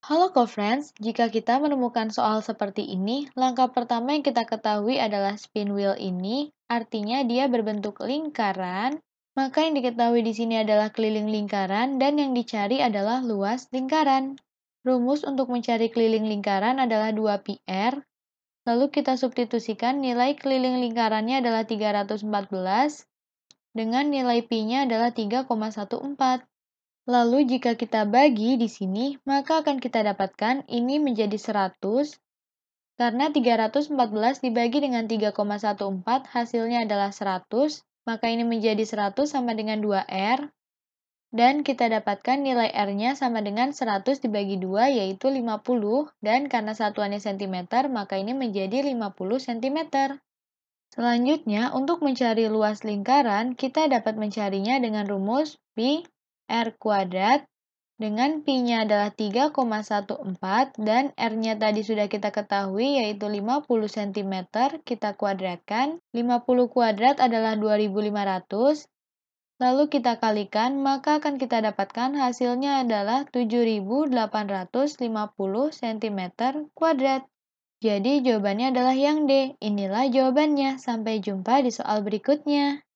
Halo co-friends, jika kita menemukan soal seperti ini, langkah pertama yang kita ketahui adalah spin wheel ini, artinya dia berbentuk lingkaran, maka yang diketahui di sini adalah keliling lingkaran dan yang dicari adalah luas lingkaran. Rumus untuk mencari keliling lingkaran adalah 2PR, lalu kita substitusikan nilai keliling lingkarannya adalah 314, dengan nilai pi-nya adalah 3,14. Lalu jika kita bagi di sini, maka akan kita dapatkan ini menjadi 100, karena 314 dibagi dengan 3,14 hasilnya adalah 100, maka ini menjadi 100 sama dengan 2R, dan kita dapatkan nilai R-nya sama dengan 100 dibagi 2 yaitu 50 dan karena satuannya cm maka ini menjadi 50 cm. Selanjutnya untuk mencari luas lingkaran kita dapat mencarinya dengan rumus pi R kuadrat dengan Pi-nya adalah 3,14 dan R-nya tadi sudah kita ketahui yaitu 50 cm, kita kuadratkan. 50 kuadrat adalah 2500, lalu kita kalikan, maka akan kita dapatkan hasilnya adalah 7850 cm kuadrat. Jadi jawabannya adalah yang D. Inilah jawabannya. Sampai jumpa di soal berikutnya.